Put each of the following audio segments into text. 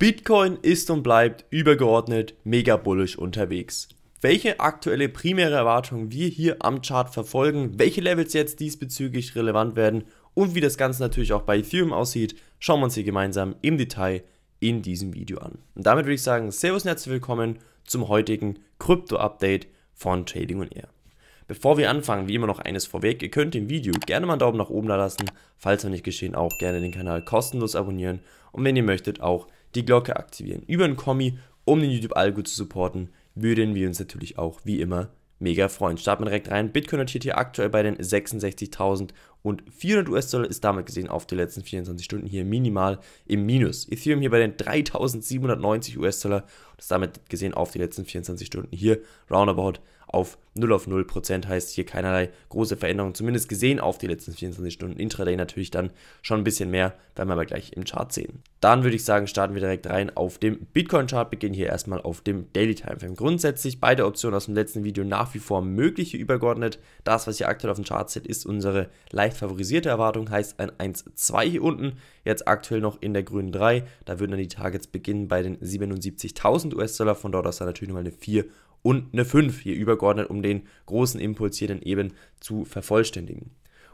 Bitcoin ist und bleibt übergeordnet mega bullisch unterwegs. Welche aktuelle primäre Erwartungen wir hier am Chart verfolgen, welche Levels jetzt diesbezüglich relevant werden und wie das Ganze natürlich auch bei Ethereum aussieht, schauen wir uns hier gemeinsam im Detail in diesem Video an. Und damit würde ich sagen, Servus und herzlich willkommen zum heutigen Krypto-Update von Trading und Air. Bevor wir anfangen, wie immer noch eines vorweg, ihr könnt dem Video gerne mal einen Daumen nach oben da lassen, falls noch nicht geschehen, auch gerne den Kanal kostenlos abonnieren und wenn ihr möchtet auch die Glocke aktivieren, über ein Kommi, um den YouTube-Algo zu supporten, würden wir uns natürlich auch wie immer mega freuen. Starten wir direkt rein. Bitcoin notiert hier aktuell bei den 66.400 US-Dollar, ist damit gesehen auf die letzten 24 Stunden hier minimal im Minus. Ethereum hier bei den 3.790 US-Dollar, ist damit gesehen auf die letzten 24 Stunden hier roundabout auf 0 auf 0 Prozent heißt hier keinerlei große Veränderung, zumindest gesehen auf die letzten 24 Stunden. Intraday natürlich dann schon ein bisschen mehr, werden wir aber gleich im Chart sehen. Dann würde ich sagen, starten wir direkt rein auf dem Bitcoin-Chart, beginnen hier erstmal auf dem Daily Timeframe. Grundsätzlich beide Optionen aus dem letzten Video nach wie vor mögliche übergeordnet. Das, was hier aktuell auf dem Chart seht, ist unsere leicht favorisierte Erwartung, heißt ein 1,2 hier unten, jetzt aktuell noch in der grünen 3. Da würden dann die Targets beginnen bei den 77.000 US-Dollar, von dort aus dann natürlich nochmal eine 4 und eine 5 hier übergeordnet, um den großen Impuls hier dann eben zu vervollständigen.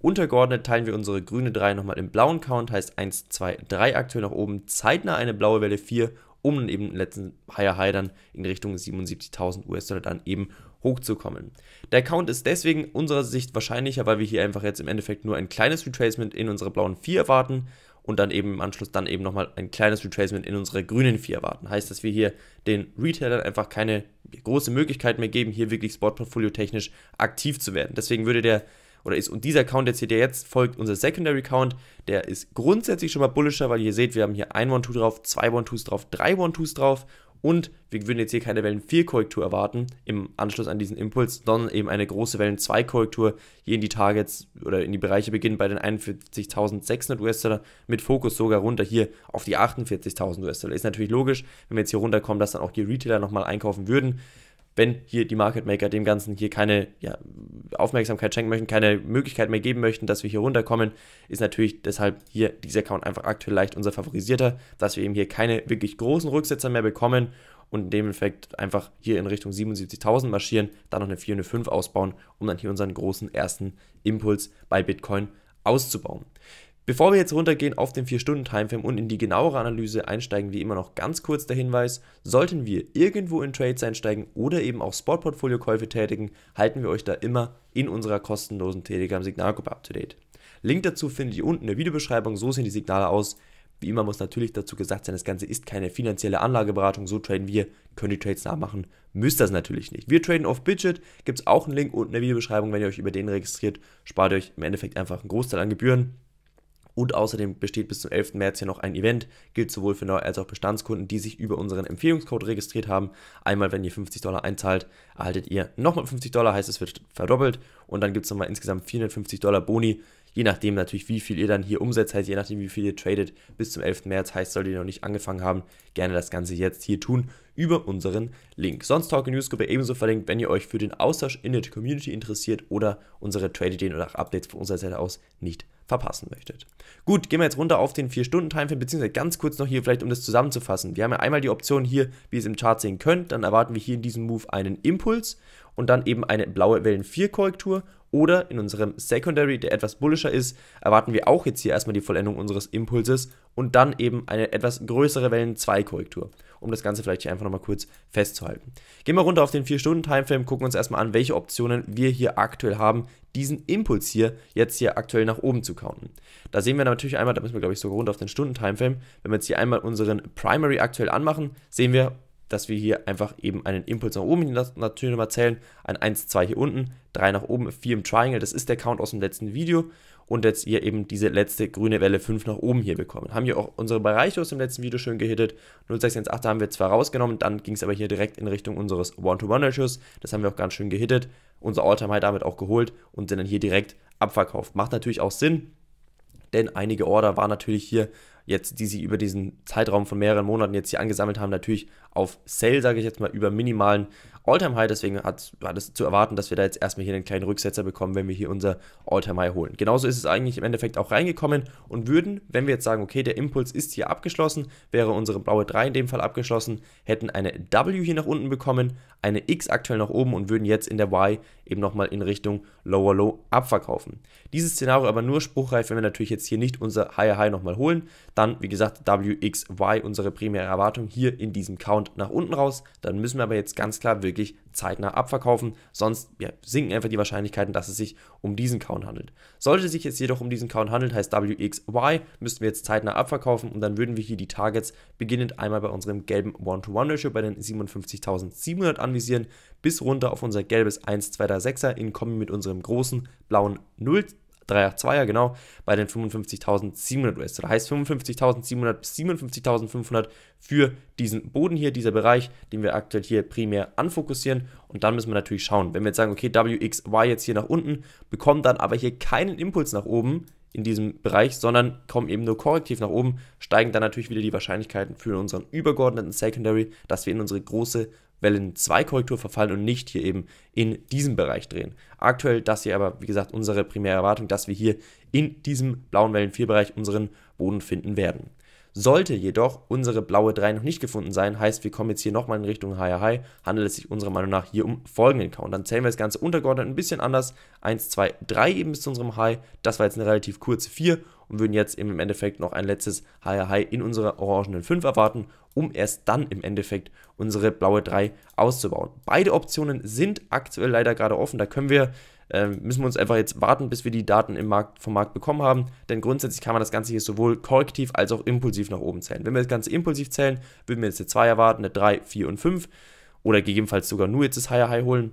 Untergeordnet teilen wir unsere grüne 3 nochmal im blauen Count, heißt 1, 2, 3 aktuell nach oben, zeitnah eine blaue Welle 4, um dann eben den letzten Higher High dann in Richtung 77.000 US-Dollar dann eben hochzukommen. Der Count ist deswegen unserer Sicht wahrscheinlicher, weil wir hier einfach jetzt im Endeffekt nur ein kleines Retracement in unsere blauen 4 erwarten und dann eben im Anschluss dann eben nochmal ein kleines Retracement in unsere grünen vier erwarten. Heißt, dass wir hier den Retailern einfach keine große Möglichkeit mehr geben, hier wirklich Sportportfolio technisch aktiv zu werden. Deswegen würde der oder ist und dieser Count jetzt hier, der jetzt folgt, unser Secondary Count, der ist grundsätzlich schon mal bullischer, weil ihr seht, wir haben hier ein One-Two drauf, zwei One-Twos drauf, drei One-Twos drauf und wir würden jetzt hier keine Wellen 4 Korrektur erwarten im Anschluss an diesen Impuls, sondern eben eine große Wellen 2 Korrektur hier in die Targets oder in die Bereiche beginnen bei den 41.600 US-Dollar mit Fokus sogar runter hier auf die 48.000 US-Dollar. Ist natürlich logisch, wenn wir jetzt hier runterkommen, dass dann auch die Retailer nochmal einkaufen würden wenn hier die Market Maker dem Ganzen hier keine ja, Aufmerksamkeit schenken möchten, keine Möglichkeit mehr geben möchten, dass wir hier runterkommen, ist natürlich deshalb hier dieser Account einfach aktuell leicht unser favorisierter, dass wir eben hier keine wirklich großen Rücksetzer mehr bekommen und in dem Effekt einfach hier in Richtung 77.000 marschieren, dann noch eine 405 ausbauen, um dann hier unseren großen ersten Impuls bei Bitcoin auszubauen. Bevor wir jetzt runtergehen auf den 4-Stunden-Timeframe und in die genauere Analyse einsteigen, wie immer noch ganz kurz der Hinweis, sollten wir irgendwo in Trades einsteigen oder eben auch Spot-Portfolio-Käufe tätigen, halten wir euch da immer in unserer kostenlosen Telegram-Signalgruppe up-to-date. Link dazu findet ihr unten in der Videobeschreibung, so sehen die Signale aus. Wie immer muss natürlich dazu gesagt sein, das Ganze ist keine finanzielle Anlageberatung, so traden wir, können die Trades nachmachen, müsst das natürlich nicht. Wir traden auf Budget, gibt es auch einen Link unten in der Videobeschreibung, wenn ihr euch über den registriert, spart ihr euch im Endeffekt einfach einen Großteil an Gebühren. Und außerdem besteht bis zum 11. März hier noch ein Event, gilt sowohl für neue als auch Bestandskunden, die sich über unseren Empfehlungscode registriert haben. Einmal, wenn ihr 50 Dollar einzahlt, erhaltet ihr nochmal 50 Dollar, heißt es wird verdoppelt und dann gibt es nochmal insgesamt 450 Dollar Boni je nachdem natürlich, wie viel ihr dann hier umsetzt, heißt je nachdem, wie viel ihr tradet, bis zum 11. März, heißt, solltet ihr noch nicht angefangen haben, gerne das Ganze jetzt hier tun über unseren Link. Sonst Talk News Gruppe ebenso verlinkt, wenn ihr euch für den Austausch in der Community interessiert oder unsere Trade-Ideen oder auch Updates von unserer Seite aus nicht verpassen möchtet. Gut, gehen wir jetzt runter auf den 4-Stunden-Timeframe, beziehungsweise ganz kurz noch hier vielleicht, um das zusammenzufassen. Wir haben ja einmal die Option hier, wie ihr es im Chart sehen könnt, dann erwarten wir hier in diesem Move einen Impuls und dann eben eine blaue Wellen 4 Korrektur oder in unserem Secondary, der etwas bullischer ist, erwarten wir auch jetzt hier erstmal die Vollendung unseres Impulses und dann eben eine etwas größere Wellen-2-Korrektur, um das Ganze vielleicht hier einfach nochmal kurz festzuhalten. Gehen wir runter auf den 4-Stunden-Timeframe, gucken uns erstmal an, welche Optionen wir hier aktuell haben, diesen Impuls hier jetzt hier aktuell nach oben zu counten. Da sehen wir natürlich einmal, da müssen wir glaube ich sogar runter auf den Stunden-Timeframe, wenn wir jetzt hier einmal unseren Primary aktuell anmachen, sehen wir, dass wir hier einfach eben einen Impuls nach oben natürlich nochmal zählen, ein 1, 2 hier unten, 3 nach oben, 4 im Triangle, das ist der Count aus dem letzten Video und jetzt hier eben diese letzte grüne Welle 5 nach oben hier bekommen. Haben hier auch unsere Bereiche aus dem letzten Video schön gehittet, 0,618 haben wir zwar rausgenommen, dann ging es aber hier direkt in Richtung unseres One-to-One-Ratios, das haben wir auch ganz schön gehittet, unser all time high damit auch geholt und sind dann hier direkt abverkauft. Macht natürlich auch Sinn, denn einige Order waren natürlich hier jetzt, die sie über diesen Zeitraum von mehreren Monaten jetzt hier angesammelt haben, natürlich auf Sale, sage ich jetzt mal, über minimalen All-Time-High. Deswegen hat, war das zu erwarten, dass wir da jetzt erstmal hier einen kleinen Rücksetzer bekommen, wenn wir hier unser All-Time-High holen. Genauso ist es eigentlich im Endeffekt auch reingekommen und würden, wenn wir jetzt sagen, okay, der Impuls ist hier abgeschlossen, wäre unsere blaue 3 in dem Fall abgeschlossen, hätten eine W hier nach unten bekommen, eine X aktuell nach oben und würden jetzt in der Y eben nochmal in Richtung Lower Low abverkaufen. Dieses Szenario aber nur spruchreif, wenn wir natürlich jetzt hier nicht unser Higher High nochmal holen. Dann, wie gesagt, W, X, Y, unsere primäre Erwartung hier in diesem Count Discount nach unten raus. Dann müssen wir aber jetzt ganz klar wirklich zeitnah abverkaufen, sonst ja, sinken einfach die Wahrscheinlichkeiten, dass es sich um diesen Count handelt. Sollte sich jetzt jedoch um diesen Count handeln, heißt WXY, müssten wir jetzt zeitnah abverkaufen und dann würden wir hier die Targets beginnend einmal bei unserem gelben One-to-One-Ratio bei den 57.700 anvisieren, bis runter auf unser gelbes 1,236er in Kombi mit unserem großen blauen 0 382er, genau, bei den 55.700 US-Dollar. Heißt 55.700 bis 57.500 für diesen Boden hier, dieser Bereich, den wir aktuell hier primär anfokussieren. Und dann müssen wir natürlich schauen, wenn wir jetzt sagen, okay, WXY jetzt hier nach unten, bekommt dann aber hier keinen Impuls nach oben, in diesem Bereich, sondern kommen eben nur korrektiv nach oben, steigen dann natürlich wieder die Wahrscheinlichkeiten für unseren übergeordneten Secondary, dass wir in unsere große Wellen 2 Korrektur verfallen und nicht hier eben in diesem Bereich drehen. Aktuell das hier aber, wie gesagt, unsere primäre Erwartung, dass wir hier in diesem blauen Wellen 4 Bereich unseren Boden finden werden. Sollte jedoch unsere blaue 3 noch nicht gefunden sein, heißt wir kommen jetzt hier nochmal in Richtung Higher High, handelt es sich unserer Meinung nach hier um folgenden Count. Dann zählen wir das Ganze untergeordnet ein bisschen anders. 1, 2, 3 eben bis zu unserem High. Das war jetzt eine relativ kurze 4 und würden jetzt eben im Endeffekt noch ein letztes Higher High in unserer orangenen 5 erwarten, um erst dann im Endeffekt unsere blaue 3 auszubauen. Beide Optionen sind aktuell leider gerade offen, da können wir äh, müssen wir uns einfach jetzt warten, bis wir die Daten im Markt, vom Markt bekommen haben, denn grundsätzlich kann man das Ganze hier sowohl korrektiv als auch impulsiv nach oben zählen. Wenn wir das Ganze impulsiv zählen, würden wir jetzt eine 2 erwarten, eine 3, 4 und 5 oder gegebenenfalls sogar nur jetzt das Higher High holen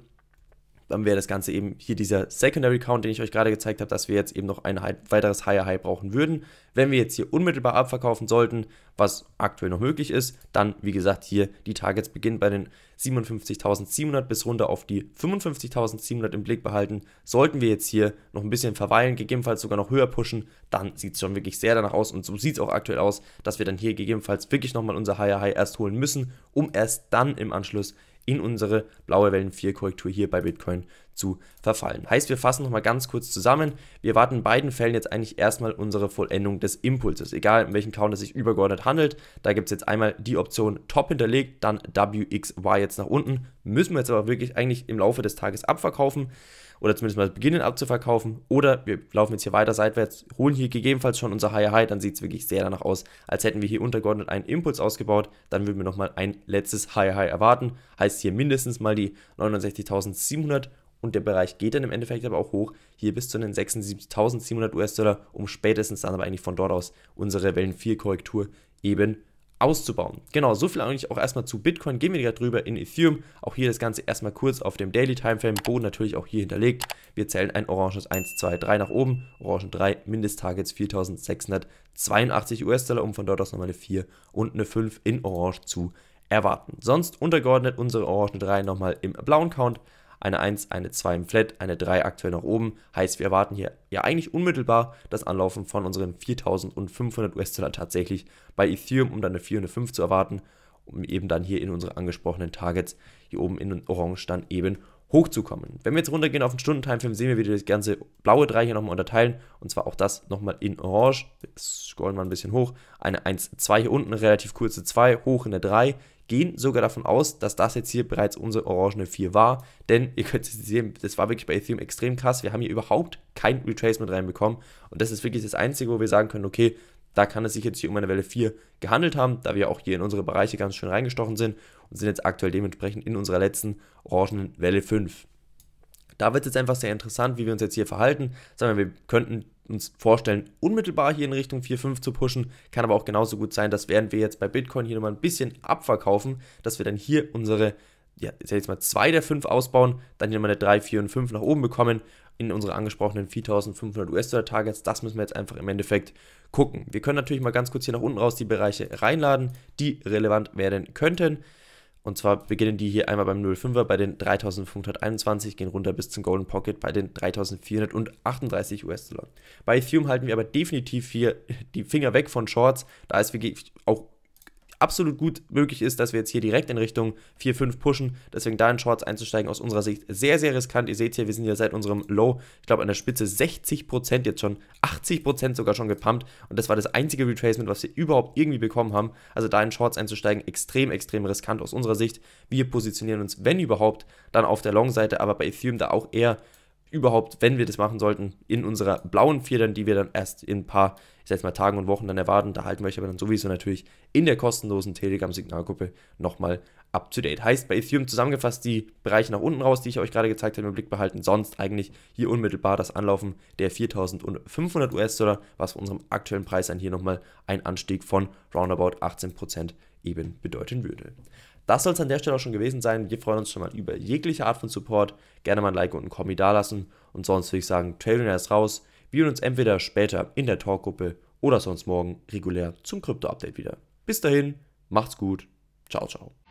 dann wäre das Ganze eben hier dieser Secondary Count, den ich euch gerade gezeigt habe, dass wir jetzt eben noch ein weiteres Higher High brauchen würden. Wenn wir jetzt hier unmittelbar abverkaufen sollten, was aktuell noch möglich ist, dann wie gesagt hier die Targets beginnen bei den 57.700 bis runter auf die 55.700 im Blick behalten. Sollten wir jetzt hier noch ein bisschen verweilen, gegebenenfalls sogar noch höher pushen, dann sieht es schon wirklich sehr danach aus und so sieht es auch aktuell aus, dass wir dann hier gegebenenfalls wirklich nochmal unser Higher High erst holen müssen, um erst dann im Anschluss in unsere blaue Wellen 4 Korrektur hier bei Bitcoin zu verfallen. Heißt, wir fassen nochmal ganz kurz zusammen. Wir erwarten in beiden Fällen jetzt eigentlich erstmal unsere Vollendung des Impulses, egal in welchem Count es sich übergeordnet handelt. Da gibt es jetzt einmal die Option Top hinterlegt, dann WXY jetzt nach unten. Müssen wir jetzt aber wirklich eigentlich im Laufe des Tages abverkaufen oder zumindest mal beginnen abzuverkaufen. Oder wir laufen jetzt hier weiter seitwärts, holen hier gegebenenfalls schon unser High High, dann sieht es wirklich sehr danach aus, als hätten wir hier untergeordnet einen Impuls ausgebaut. Dann würden wir nochmal ein letztes High High erwarten. Heißt hier mindestens mal die 69.700 und der Bereich geht dann im Endeffekt aber auch hoch, hier bis zu den 76.700 US-Dollar, um spätestens dann aber eigentlich von dort aus unsere Wellen 4-Korrektur eben auszubauen. Genau, so viel eigentlich auch erstmal zu Bitcoin. Gehen wir gerade drüber in Ethereum. Auch hier das Ganze erstmal kurz auf dem Daily Timeframe. Boden natürlich auch hier hinterlegt. Wir zählen ein oranges 1, 2, 3 nach oben. Orangen 3, Mindesttargets 4682 US-Dollar, um von dort aus nochmal eine 4 und eine 5 in Orange zu erwarten. Sonst untergeordnet unsere Orangen 3 nochmal im blauen Count eine 1, eine 2 im Flat, eine 3 aktuell nach oben. Heißt, wir erwarten hier ja eigentlich unmittelbar das Anlaufen von unseren 4500 US-Dollar tatsächlich bei Ethereum, um dann eine 405 zu erwarten, um eben dann hier in unsere angesprochenen Targets hier oben in Orange dann eben hochzukommen. Wenn wir jetzt runtergehen auf den Stundentime-Film, sehen wir wieder das ganze blaue 3 hier nochmal unterteilen. Und zwar auch das nochmal in Orange. Scrollen wir ein bisschen hoch. Eine 1, 2 hier unten, relativ kurze 2, hoch in der 3 gehen sogar davon aus, dass das jetzt hier bereits unsere orangene 4 war, denn ihr könnt es sehen, das war wirklich bei Ethereum extrem krass, wir haben hier überhaupt kein Retracement reinbekommen und das ist wirklich das Einzige, wo wir sagen können, okay, da kann es sich jetzt hier um eine Welle 4 gehandelt haben, da wir auch hier in unsere Bereiche ganz schön reingestochen sind und sind jetzt aktuell dementsprechend in unserer letzten orangenen Welle 5. Da wird es jetzt einfach sehr interessant, wie wir uns jetzt hier verhalten. Sagen wir, wir könnten uns vorstellen, unmittelbar hier in Richtung 4,5 zu pushen. Kann aber auch genauso gut sein, dass während wir jetzt bei Bitcoin hier nochmal ein bisschen abverkaufen, dass wir dann hier unsere, ja, jetzt mal zwei der fünf ausbauen, dann hier nochmal eine 3, 4 und 5 nach oben bekommen in unsere angesprochenen 4500 US-Dollar-Targets. Das müssen wir jetzt einfach im Endeffekt gucken. Wir können natürlich mal ganz kurz hier nach unten raus die Bereiche reinladen, die relevant werden könnten. Und zwar beginnen die hier einmal beim 05er bei den 3521, gehen runter bis zum Golden Pocket bei den 3438 US-Dollar. Bei Ethereum halten wir aber definitiv hier die Finger weg von Shorts, da ist wirklich auch absolut gut möglich ist, dass wir jetzt hier direkt in Richtung 4,5 pushen. Deswegen da in Shorts einzusteigen, aus unserer Sicht sehr, sehr riskant. Ihr seht hier, wir sind ja seit unserem Low, ich glaube an der Spitze 60% jetzt schon, 80% sogar schon gepumpt. Und das war das einzige Retracement, was wir überhaupt irgendwie bekommen haben. Also da in Shorts einzusteigen, extrem, extrem riskant aus unserer Sicht. Wir positionieren uns, wenn überhaupt, dann auf der Long-Seite, aber bei Ethereum da auch eher überhaupt, wenn wir das machen sollten, in unserer blauen Federn, die wir dann erst in ein paar, ich sag mal, Tagen und Wochen dann erwarten. Da halten wir euch aber dann sowieso natürlich in der kostenlosen Telegram-Signalgruppe nochmal up to date. Heißt bei Ethereum zusammengefasst die Bereiche nach unten raus, die ich euch gerade gezeigt habe, im Blick behalten. Sonst eigentlich hier unmittelbar das Anlaufen der 4500 US-Dollar, was von unserem aktuellen Preis an hier nochmal ein Anstieg von roundabout 18% eben bedeuten würde. Das soll es an der Stelle auch schon gewesen sein. Wir freuen uns schon mal über jegliche Art von Support. Gerne mal ein Like und einen Kommi dalassen. Und sonst würde ich sagen, Trading ist raus. Wir hören uns entweder später in der Talkgruppe oder sonst morgen regulär zum Krypto-Update wieder. Bis dahin, macht's gut. Ciao, ciao.